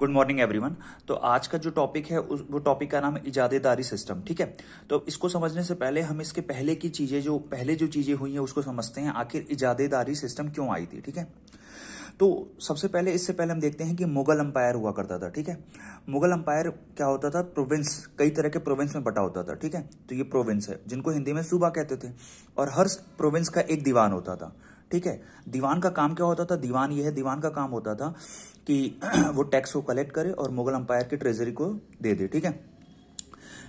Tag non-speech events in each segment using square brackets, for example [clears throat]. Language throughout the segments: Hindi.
गुड मॉर्निंग एवरीवन तो आज का जो टॉपिक है उस वो टॉपिक का नाम है इजादेदारी सिस्टम ठीक है तो इसको समझने से पहले हम इसके पहले की चीजें जो पहले जो चीजें हुई हैं उसको समझते हैं आखिर इजादेदारी सिस्टम क्यों आई थी ठीक है तो सबसे पहले इससे पहले हम देखते हैं कि मुगल अंपायर हुआ करता था ठीक है मुगल अंपायर क्या होता था प्रोविंस कई तरह के प्रोविंस में बटा होता था ठीक है तो ये प्रोविंस है जिनको हिंदी में सूबा कहते थे और हर प्रोविंस का एक दीवान होता था ठीक है दीवान का काम क्या होता था दीवान यह है दीवान का काम होता था कि [clears throat] वो टैक्स को कलेक्ट करे और मुगल अंपायर की ट्रेजरी को दे दे ठीक है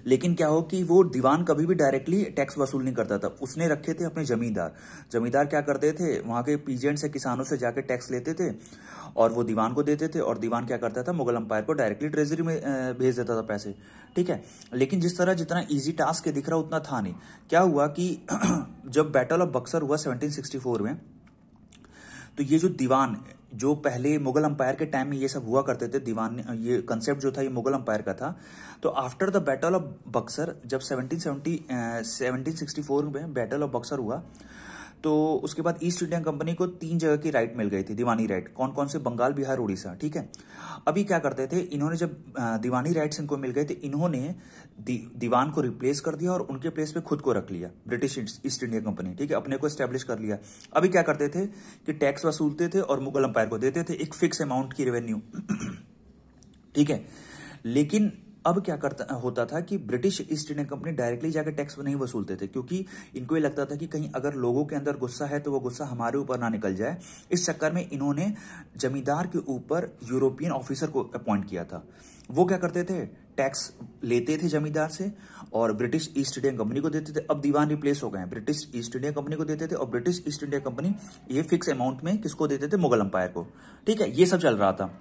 लेकिन क्या हो कि वो दीवान कभी भी डायरेक्टली टैक्स वसूल नहीं करता था उसने रखे थे अपने जमींदार जमींदार क्या करते थे वहां के पीजेंट से किसानों से जाके टैक्स लेते थे और वो दीवान को देते थे और दीवान क्या करता था मुगल अंपायर को डायरेक्टली ट्रेजरी में भेज देता था पैसे ठीक है लेकिन जिस तरह जितना ईजी टास्क दिख रहा उतना था नहीं क्या हुआ कि [clears throat] जब बैटल ऑफ बक्सर हुआ सेवनटीन में तो ये जो दीवान जो पहले मुगल अंपायर के टाइम में ये सब हुआ करते थे दीवान ये कंसेप्ट जो था ये मुगल अंपायर का था तो after the battle of Buxar जब 1770 1764 में बैटल ऑफ बक्सर हुआ तो उसके बाद ईस्ट इंडिया कंपनी को तीन जगह की राइट मिल गई थी दीवानी राइट कौन कौन से बंगाल बिहार उड़ीसा ठीक है अभी क्या करते थे इन्होंने जब दीवानी राइट्स इनको मिल गए थे इन्होंने दीवान को रिप्लेस कर दिया और उनके प्लेस पे खुद को रख लिया ब्रिटिश ईस्ट इंडिया कंपनी ठीक है अपने को स्टैब्लिश कर लिया अभी क्या करते थे कि टैक्स वसूलते थे और मुगल अंपायर को देते थे एक फिक्स अमाउंट की रेवेन्यू [clears throat] ठीक है लेकिन अब क्या करता होता था कि British East India Company directly जाकर टैक्स नहीं वसूलते थे क्योंकि इनको ये लगता था कि कहीं अगर लोगों के अंदर गुस्सा है तो वो गुस्सा हमारे ऊपर ना निकल जाए इस चक्कर में इन्होंने जमींदार के ऊपर यूरोपियन ऑफिसर को अपॉइंट किया था वो क्या करते थे टैक्स लेते थे जमींदार से और ब्रिटिश ईस्ट इंडिया कंपनी को देते थे अब दीवान रिप्लेस हो गए हैं ब्रिटिश ईस्ट इंडिया कंपनी को देते थे और ब्रिटिश ईस्ट इंडिया कंपनी ये फिक्स अमाउंट में किसको देते थे मुगल अंपायर को ठीक है ये सब चल रहा था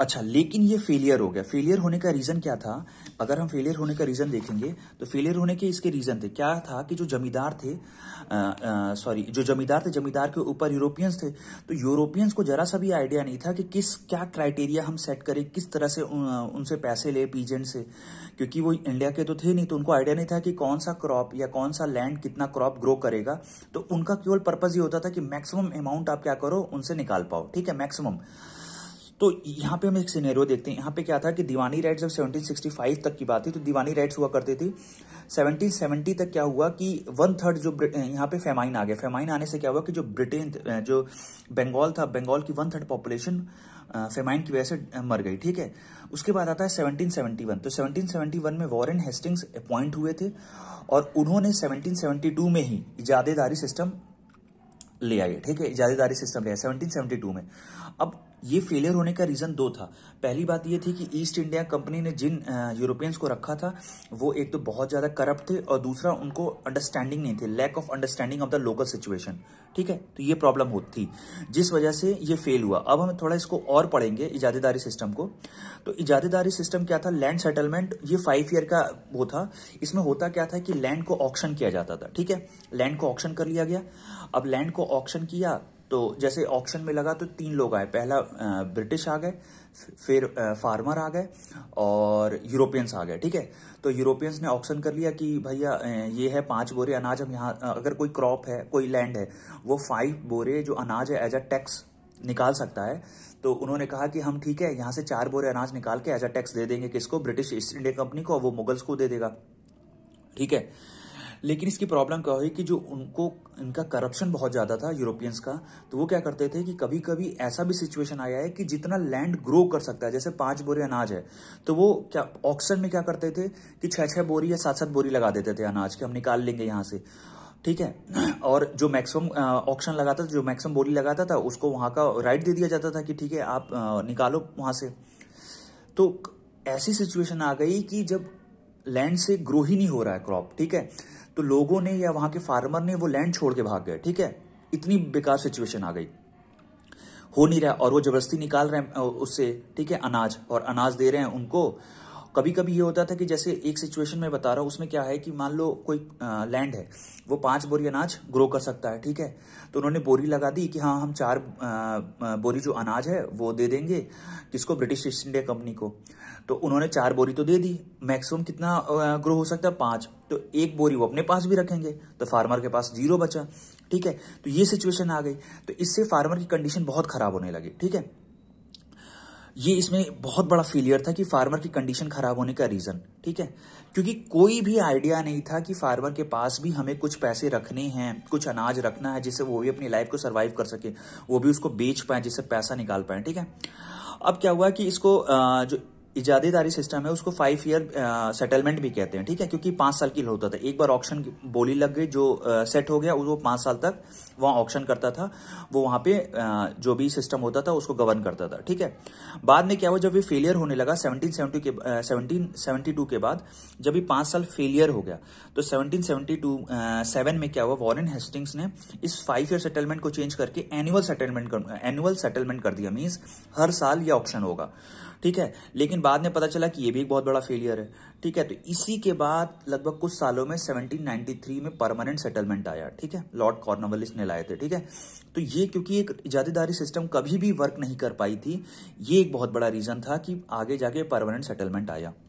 अच्छा लेकिन ये फेलियर हो गया फेलियर होने का रीज़न क्या था अगर हम फेलियर होने का रीज़न देखेंगे तो फेलियर होने के इसके रीज़न थे क्या था कि जो जमींदार थे सॉरी जो जमींदार थे जमींदार के ऊपर यूरोपियंस थे तो यूरोपियंस को ज़रा सा भी आइडिया नहीं था कि किस क्या क्राइटेरिया हम सेट करें किस तरह से उन, उनसे पैसे ले पीजेंट से क्योंकि वो इंडिया के तो थे नहीं तो उनको आइडिया नहीं था कि कौन सा क्रॉप या कौन सा लैंड कितना क्रॉप ग्रो करेगा तो उनका केवल पर्पज़ ये होता था कि मैक्सिमम अमाउंट आप क्या करो उनसे निकाल पाओ ठीक है मैक्सिमम तो यहाँ पे हम एक सिनेरियो देखते हैं यहाँ पे क्या था कि दीवानी राइट्स जब 1765 तक की बात थी तो दीवानी राइट्स हुआ करते थे 1770 तक क्या हुआ कि वन थर्ड जो यहाँ पे फेमाइन आ गया फेमाइन आने से क्या हुआ कि जो ब्रिटेन जो बंगाल था बंगाल की वन थर्ड पॉपुलेशन फेमाइन की वजह से मर गई ठीक है उसके बाद आता है 1771 तो 1771 में वॉरेन हेस्टिंग्स अपॉइंट हुए थे और उन्होंने 1772 में ही इजादेदारी सिस्टम ले आए ठीक है इजादेदारी सिस्टम ले आए सेवनटीन में अब ये फेलियर होने का रीज़न दो था पहली बात ये थी कि ईस्ट इंडिया कंपनी ने जिन यूरोपियंस को रखा था वो एक तो बहुत ज़्यादा करप्ट थे और दूसरा उनको अंडरस्टैंडिंग नहीं थी lack of understanding of the local situation ठीक है तो ये प्रॉब्लम होती थी जिस वजह से ये फेल हुआ अब हम थोड़ा इसको और पढ़ेंगे इजादेदारी सिस्टम को तो इजादेदारी सिस्टम क्या था लैंड सेटलमेंट ये फाइव ईयर का वो था इसमें होता क्या था कि लैंड को ऑप्शन किया जाता था ठीक है लैंड को ऑप्शन कर लिया गया अब लैंड को ऑप्शन किया तो जैसे ऑक्शन में लगा तो तीन लोग आए पहला ब्रिटिश आ गए फिर फार्मर आ गए और यूरोपियंस आ गए ठीक है तो यूरोपियंस ने ऑक्शन कर लिया कि भैया ये है पांच बोरे अनाज हम यहाँ अगर कोई क्रॉप है कोई लैंड है वो फाइव बोरे जो अनाज है एज अ टैक्स निकाल सकता है तो उन्होंने कहा कि हम ठीक है यहाँ से चार बोरे अनाज निकाल के एज अ टैक्स दे देंगे किसको ब्रिटिश ईस्ट इंडिया कंपनी को और वो मुगल्स को दे देगा ठीक है लेकिन इसकी प्रॉब्लम क्या हुई कि जो उनको इनका करप्शन बहुत ज़्यादा था यूरोपियंस का तो वो क्या करते थे कि कभी कभी ऐसा भी सिचुएशन आया है कि जितना लैंड ग्रो कर सकता है जैसे पांच बोरे अनाज है तो वो क्या ऑक्शन में क्या करते थे कि छः छह बोरी या सात सात बोरी लगा देते थे अनाज के हम निकाल लेंगे यहां से ठीक है और जो मैक्सिमम ऑप्शन लगाता था जो मैक्सिमम बोली लगाता था उसको वहां का राइट दे दिया जाता था कि ठीक है आप आ, निकालो वहां से तो ऐसी सिचुएशन आ गई कि जब लैंड से ग्रो ही नहीं हो रहा है क्रॉप ठीक है तो लोगों ने या वहां के फार्मर ने वो लैंड छोड़ के भाग गए ठीक है इतनी बेकार सिचुएशन आ गई हो नहीं रहा और वो जबरदस्ती निकाल रहे हैं उससे ठीक है अनाज और अनाज दे रहे हैं उनको कभी कभी ये होता था कि जैसे एक सिचुएशन में बता रहा हूं उसमें क्या है कि मान लो कोई लैंड है वो पांच बोरी अनाज ग्रो कर सकता है ठीक है तो उन्होंने बोरी लगा दी कि हाँ हम चार बोरी जो अनाज है वो दे देंगे किसको ब्रिटिश ईस्ट इंडिया कंपनी को तो उन्होंने चार बोरी तो दे दी मैक्सिमम कितना ग्रो हो सकता है पांच तो एक बोरी वो अपने पास भी रखेंगे तो फार्मर के पास जीरो बचा ठीक है तो ये सिचुएशन आ गई तो इससे फार्मर की कंडीशन बहुत खराब होने लगी ठीक है ये इसमें बहुत बड़ा फेलियर था कि फार्मर की कंडीशन खराब होने का रीज़न ठीक है क्योंकि कोई भी आइडिया नहीं था कि फार्मर के पास भी हमें कुछ पैसे रखने हैं कुछ अनाज रखना है जिससे वो भी अपनी लाइफ को सर्वाइव कर सके वो भी उसको बेच पाए जिससे पैसा निकाल पाए ठीक है अब क्या हुआ कि इसको जो इजादेदारी सिस्टम है उसको फाइव ईयर सेटलमेंट भी कहते हैं ठीक है क्योंकि पांच साल की होता था एक बार ऑक्शन बोली लग गई जो आ, सेट हो गया वो पांच साल तक वहां ऑक्शन करता था वो वहां पे आ, जो भी सिस्टम होता था उसको गवर्न करता था ठीक है बाद में क्या हुआ जब ये फेलियर होने लगा सेवनटीन सेवनटी के सेवनटीन सेवनटी टू के बाद जब ये पांच साल फेलियर हो गया तो सेवनटीन सेवनटी टू सेवन में क्या हुआ वॉरन हेस्टिंग्स ने इस फाइव ईयर सेटलमेंट को चेंज करके एनुअल सेटलमेंट एनुअल सेटलमेंट कर दिया मीन्स हर साल ये ऑप्शन होगा ठीक है लेकिन बाद में पता चला कि ये भी एक बहुत बड़ा फेलियर है ठीक है तो इसी के बाद लगभग कुछ सालों में 1793 में परमानेंट सेटलमेंट आया ठीक है लॉर्ड कॉर्नवलिस ने लाए थे ठीक है तो ये क्योंकि एक इजादेदारी सिस्टम कभी भी वर्क नहीं कर पाई थी ये एक बहुत बड़ा रीजन था कि आगे जाके परमानेंट सेटलमेंट आया